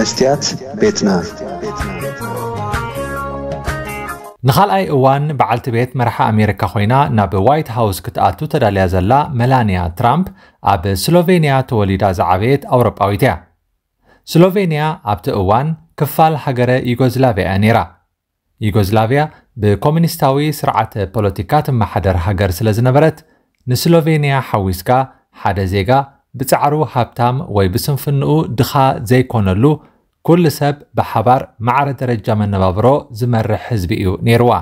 መስትያት ቤትና ንኻልኣይ እዋን በዓልቲ ቤት መራሓ ኣሜሪካ ኮይና ናብ ዋይት ሃውስ ክትኣቱ ተዳልያ ዘላ መላንያ ትራምፕ ኣብ ስሎቬንያ ተወሊዳ ዝዓበየት ኣውሮጳዊት እያ ስሎቬንያ ኣብቲ እዋን ክፋል ሃገረ ዩጎዝላቪያ እያ ነይራ ዩጎዝላቪያ ብኮሚኒስታዊ ስርዓተ ፖለቲካ ትመሓደር ሃገር ስለ ዝነበረት ንስሎቬንያ ሓዊስካ ሓደ ዜጋ ብፃዕሩ ሃብታም ወይ ብስንፍንኡ ድኻ ዘይኮነሉ ኩሉ ሰብ ብሓባር ማዕረ ደረጃ መነባብሮ ዝመርሕ ህዝቢ እዩ ነይርዋ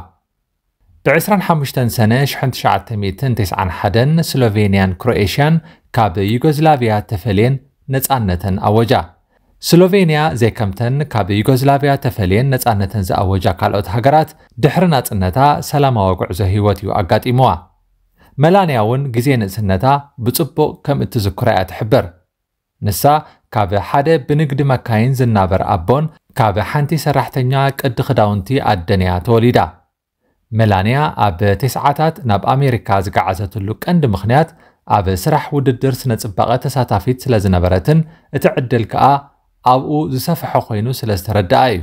ብ25 ሰነ 1991 ስሎቬንያን ክሮኤሽያን ካብ ዩጎዝላቪያ ተፈልየን ነፃነተን ኣወጃ ስሎቬንያ ዘይከምተን ካብ ዩጎዝላቪያ ተፈልየን ነፃነተን ዝኣወጃ ካልኦት ሃገራት ድሕሪ ናፅነታ ሰላማዊ ጉዕዞ ሂወት እዩ ኣጋጢምዋ اون جزين سنتا بتصبو كم التذكرات اتحبر نسا كابي حدا بنقد مكاين زنابر أبون كابي حانتي سرحتنيا قد خداونتي الدنيا توليدا ملانيا أب تسعاتات ناب أمريكا زقعزتلو كند مخنيات أب سرح وددر سنة صباغة تساتافيت سلازنبرتن اتعدل كأ ኣብኡ ዝሰፍሐ ኮይኑ ስለ ዝተረድአ እዩ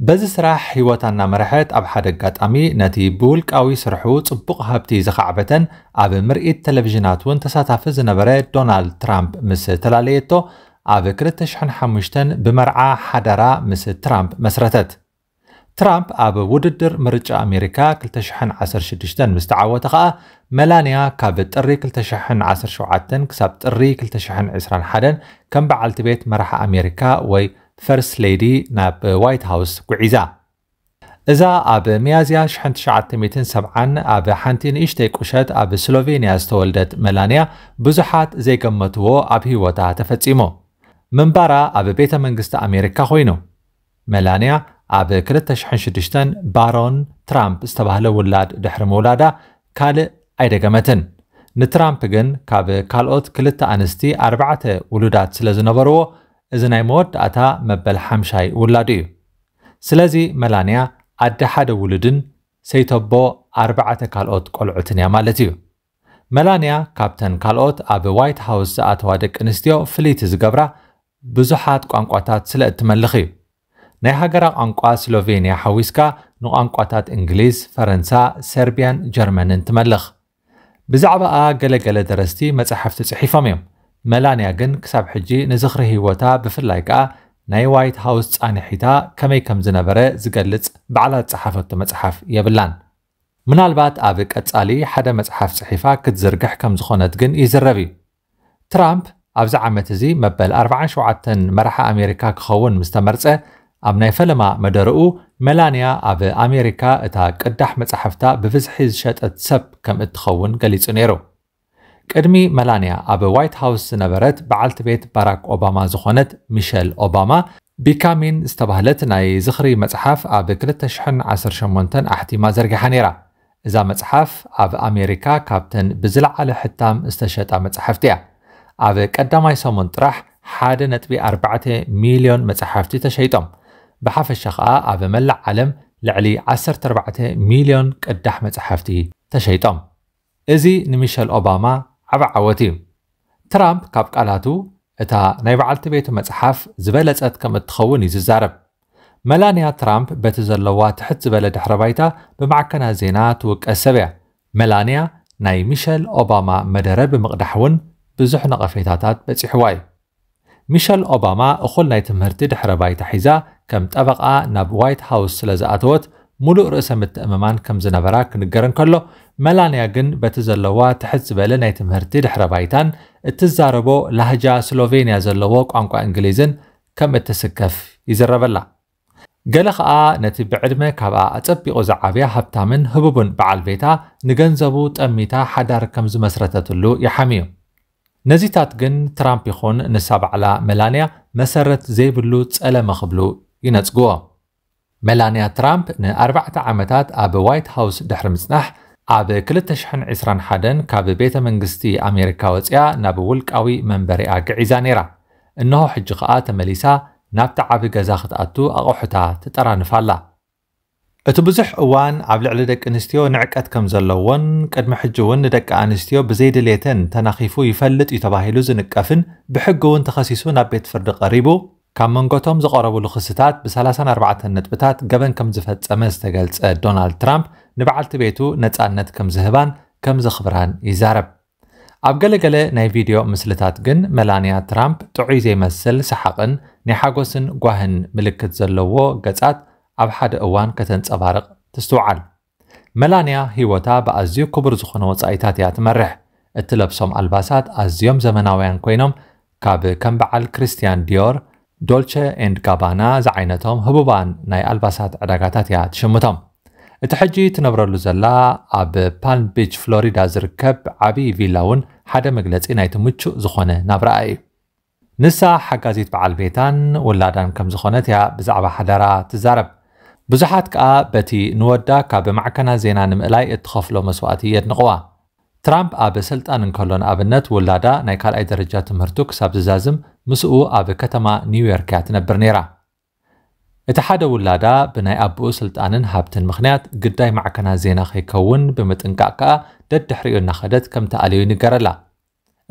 بزي سراح حيواتان نمرحت اب حد قاتامي نتي بولك اوي سرحوت طبق هبتي زخعبتن اب مرئيت تلفزيونات وان تساتافز نبره دونالد ترامب مس تلاليتو اب كرتشحن حمشتن بمرعا حدرا مس ترامب مسرتت ترامب اب وددر مرجع امريكا كلتشحن عصر شدشتن مستعواتقا ملانيا كاب تري كلتشحن عصر شوعتن كساب تري كلتشحن عصران حدن كم بعالت بيت مرح امريكا وي ፈርስት ሌዲ ናብ ዋይት ሃውስ ጉዒዛ እዛ ኣብ መያዝያ 1970 ኣብ ሓንቲ ንእሽተይ ቁሸት ኣብ ስሎቬንያ ዝተወልደት መላንያ ብዙሓት ዘይገመትዎ ኣብ ህይወታ ተፈጺሞ ምንባራ ኣብ ቤተ መንግስቲ ኣሜሪካ ኮይኑ መላንያ ኣብ 2006 ባሮን ትራምፕ ዝተባህለ ውላድ ድሕሪ ምውላዳ ካልእ ኣይደገመትን ንትራምፕ ግን ካብ ካልኦት ክልተ ኣንስቲ ኣርባዕተ ውሉዳት ስለ ዝነበርዎ እዚ ናይ መወዳእታ መበል ሓምሻይ ውላድ እዩ ስለዚ መላንያ ኣዲ ሓደ ውሉድን ሰይተቦ ኣርባዕተ ካልኦት ቆልዑትን እያ ማለት እዩ መላንያ ካብተን ካልኦት ኣብ ዋይት ሃውስ ዝኣተዋ ደቂ ኣንስትዮ ፍልይቲ ዝገብራ ብዙሓት ቋንቋታት ስለ እትመልኽ እዩ ናይ ሃገራ ቋንቋ ስሎቬንያ ሓዊስካ ንቋንቋታት እንግሊዝ፣ ፈረንሳ፣ ሰርቢያን ጀርመንን ትመልኽ ብዛዕባኣ ገለገለ ደረስቲ መፅሕፍቲ ጽሒፎም እዮም መላንያ ግን ክሳብ ሕጂ ንዝኽሪ ህይወታ ብፍላይ ከኣ ናይ ዋይት ሃውስ ጻንሒታ ከመይ ከም ዝነበረ ዝገልጽ ባዕላ ዝፀሓፈቶ መፅሓፍ የብላን ምናልባት ኣብ ቀጻሊ ሓደ መፅሓፍ ጽሒፋ ክትዝርግሕ ከም ዝኾነት ግን ይዝረብ እዩ ትራምፕ ኣብዚ ዓመት እዚ መበል 47 መራሒ ኣሜሪካ ክኸውን ምስ ተመርፀ ኣብ ናይ ፈለማ መደርኡ መላንያ ኣብ ኣሜሪካ እታ ቅዳሕ መፅሓፍታ ብብዝሒ ዝሸጠት ሰብ ከም እትኸውን ገሊጹ ነይሩ قدمي ملانيا أبي وايت هاوس نبرت بعلت بيت باراك أوباما زخونت ميشيل أوباما بيكامين استبهلت ناي زخري متحف أبي كلتا شحن عصر شمونتن أحتي ما حنيرا إذا متحف أبي أمريكا كابتن بزلع على حتام استشهد متحف تيا أبي قدامي سمون ترح حادة نتبي أربعة مليون متحف تشيتم بحف الشخاء أبي ملع علم لعلي عصر أربعة مليون قدح متحف تشيتم إزي نميشيل أوباما ዓባይ ዓወት እዩ ትራምፕ ካብ ቃላቱ እታ ናይ በዓልቲ ቤቱ መፅሓፍ ዝበለፀት ከም እትኸውን እዩ ዝዛረብ መላንያ ትራምፕ በቲ ዘለዋ ትሕት ዝበለ ድሕረ ባይታ ብማዕከናት ዜና ትውቀስ ሰብ እያ መላንያ ናይ ሚሸል ኦባማ መደረ ብምቕዳሕ እውን ብዙሕ ነቐፌታታት በፂሕዋ እዩ ሚሸል ኦባማ እኹል ናይ ትምህርቲ ድሕረ ባይታ ሒዛ ከም ጠበቓ ናብ ዋይት ሃውስ ስለ ዝኣተወት ሙሉእ ርእሰ ምትእምማን ከም ዝነበራ ክንገረን ከሎ መላንያ ግን በቲ ዘለዋ ትሕት ዝበለ ናይ ትምህርቲ ድሕረ ባይታን እትዛረቦ ላህጃ ስሎቬንያ ዘለዎ ቋንቋ እንግሊዝን ከም እትስከፍ ይዝረበላ ገለ ከዓ ነቲ ብዕድመ ካብኣ ኣፀቢቑ ዝዓብያ ሃብታምን ህቡብን በዓል ቤታ ንገንዘቡ ጠሚታ ሓዳር ከም ዝመስረተትሉ ይሓምዩ ነዚታት ግን ትራምፕ ይኹን ንሳ ባዕላ መላንያ መሰረት ዘይብሉ ጸለመ ክብሉ ይነጽግዎም መላንያ ትራምፕ ንኣርባዕተ ዓመታት ኣብ ዋይት ሃውስ ድሕሪ ምጽናሕ ኣብ 2021 ካብ ቤተ መንግስቲ ኣሜሪካ ወፂያ ናብ ውልቃዊ መንበሪኣ ግዒዛ ነይራ እንሆ ሕጂ ከዓ ተመሊሳ ናብቲ ዓብ ገዛ ክትኣቱ ኣቑሑታ ትጠራንፋ ኣላ እቲ ብዙሕ እዋን ኣብ ልዕሊ ደቂ ኣንስትዮ ንዕቀት ከም ዘለዎን ቅድሚ ሕጂ እውን ንደቂ ኣንስትዮ ብዘይድሌትን ተናኺፉ ይፈልጥ እዩ ተባሂሉ ዝንቀፍን ብሕጊ እውን ተኸሲሱ ናብ ቤት ፍርዲ ቀሪቡ ካብ መንጎቶም ዝቐረብሉ ክስታት ብ34 ነጥብታት ገበን ከም ዝፈጸመ ዝተገልጸ ዶናልድ ትራምፕ ንበዓልቲ ቤቱ ነፃነት ከም ዝህባን ከም ዘኽብራን ይዛረብ ኣብ ገለገለ ናይ ቪድዮ ምስልታት ግን መላንያ ትራምፕ ጥዑይ ዘይመስል ሰሓቕን ናይ ሓጎስን ጓህን ምልክት ዘለዎ ገጻት ኣብ ሓደ እዋን ከተንጸባርቕ ትስትውዓል መላንያ ህይወታ ብኣዝዩ ክቡር ዝኾነ ወጻኢታት እያ ትመርሕ እትለብሶም ኣልባሳት ኣዝዮም ዘመናውያን ኮይኖም ካብ ከም በዓል ክርስትያን ዲዮር ዶልቸ ኤንድ ጋባና ዝዓይነቶም ህቡባን ናይ ኣልባሳት ዕዳጋታት እያ ትሽምቶም እቲ ሕጂ ትነብረሉ ዘላ ኣብ ፓልም ቢች ፍሎሪዳ ዝርከብ ዓብዪ ቪላ እውን ሓደ መግለፂ ናይቲ ምቹእ ዝኾነ ናብራኣ እዩ ንሳ ሓጋዚት በዓል ቤታን ውላዳን ከም ዝኾነት እያ ብዛዕባ ሓደራ ትዛረብ ብዙሓት ከኣ በቲ ንወዳ ካብ ማዕከና ዜና ንምእላይ እትኸፍሎ መስዋእቲ የድንቕዋ ትራምፕ ኣብ ስልጣን እንከሎን ኣብነት ውላዳ ናይ ካልኣይ ደረጃ ትምህርቱ ክሳብ ዝዛዝም ምስኡ ኣብ ከተማ ኒውዮርክ እያ ትነብር ነይራ እቲ ሓደ ውላዳ ብናይ ኣቦኡ ስልጣንን ሃብትን ምክንያት ግዳይ ማዕከና ዜና ከይከውን ብምጥንቃቅ ከኣ ደድሕሪኡ እናኸደት ከም ተኣልዩ ይንገረላ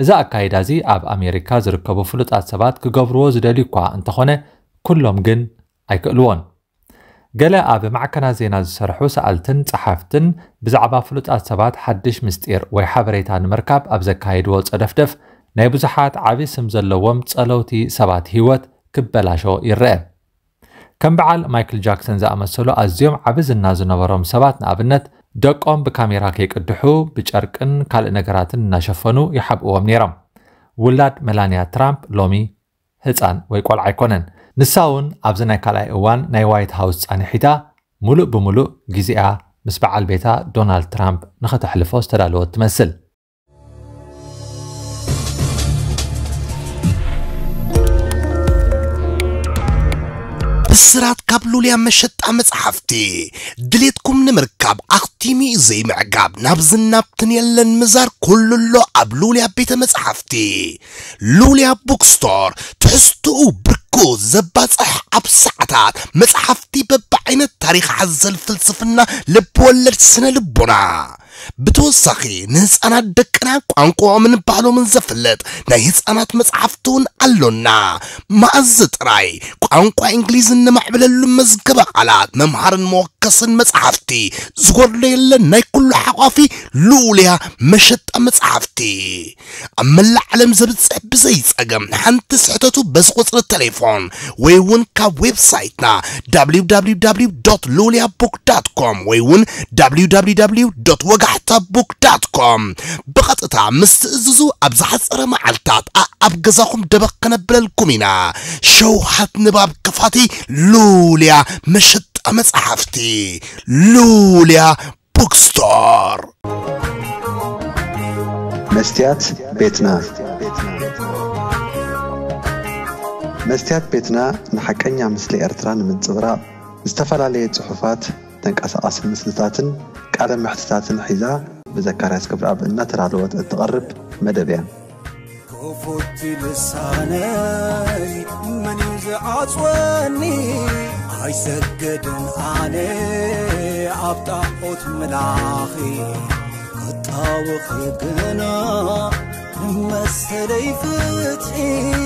እዚ ኣካይዳ እዚ ኣብ ኣሜሪካ ዝርከቡ ፍሉጣት ሰባት ክገብርዎ ዝደልዩ እኳ እንተኾነ ኩሎም ግን ኣይክእልዎን ገለ ኣብ ማዕከና ዜና ዝሰርሑ ሰኣልትን ፀሓፍትን ብዛዕባ ፍሉጣት ሰባት ሓድሽ ምስጢር ወይ ሓበሬታ ንምርካብ ኣብ ዘካየድዎ ፀደፍደፍ ናይ ብዙሓት ዓብ ስም ዘለዎም ጸለውቲ ሰባት ህይወት ክበላሾ ይረአ ከም በዓል ማይክል ጃክሰን ዝኣመሰሉ ኣዝዮም ዓብ ዝና ዝነበሮም ሰባት ንኣብነት ደቆም ብካሜራ ከይቅድሑ ብጨርቅን ካልእ ነገራትን እናሸፈኑ ይሓብእዎም ነይሮም ውላድ መላንያ ትራምፕ ሎሚ ህፃን ወይ ቆልዓ ኣይኮነን ንሳ እውን ኣብዚ ናይ ካልኣይ እዋን ናይ ዋይት ሃውስ ፃኒሒታ ሙሉእ ብምሉእ ግዜኣ ምስ በዓል ቤታ ዶናልድ ትራምፕ ንኽተሕልፎ ዝተዳለወት ትመስል ብስራት ካብ ሉልያ መሸጣ መፅሓፍቲ ድሌትኩም ንምርካብ ኣኽቲሚ ዘይምዕጋብ ናብ ዝናብትን የለን ምዛር ኩሉሎ ኣብ ሉልያ ቤተ መፅሓፍቲ ሉልያ ቡክስቶር ትሕዝትኡ ብርክ كو زباصح ساعتات مصحفتي ببعينة تاريخ عزل فلسفنا لب سنة لبونا بتوسخي نس أنا دكنا قانقو من بالو من زفلت نهس أنا تمصحفتون علونا ما أزت راي قانقو إنجليز إنما عبل المزقبة على ممهر موكس مصحفتي زغور ليل ناي كل حقافي لوليا مشت مصحفتي أما العالم زبتسح بزيس صقم حنت سحتتو بس قصر التليفون ويون كويب سايتنا www.loliabook.com ويون www.وقع تحت بوكتاتكم بقطع مستئززو أبزحصر معلتات أب قزاكم دبق نبللكم هنا حت نباب كفاتي لوليا مشت مصحفتي لوليا بوكستور بيتنا نحكي መስትያት ቤትና إرتران من ኤርትራ ንምንፅብራቕ عليه صحفات ተንቀሳቐሲ ምስልታትን ቃለ ምሕትታትን ሒዛ ብዘካርያስ ክብረኣብ እናተዳለወት እትቐርብ መደብ እያ ኮፎቲ ልሳነይ መን እዩ ዝዓፅወኒ ኣይሰገድን ኣነ ኣብ ጣዖት መላኺ ክጣውኺ ግና መሰለይ ፍትሒ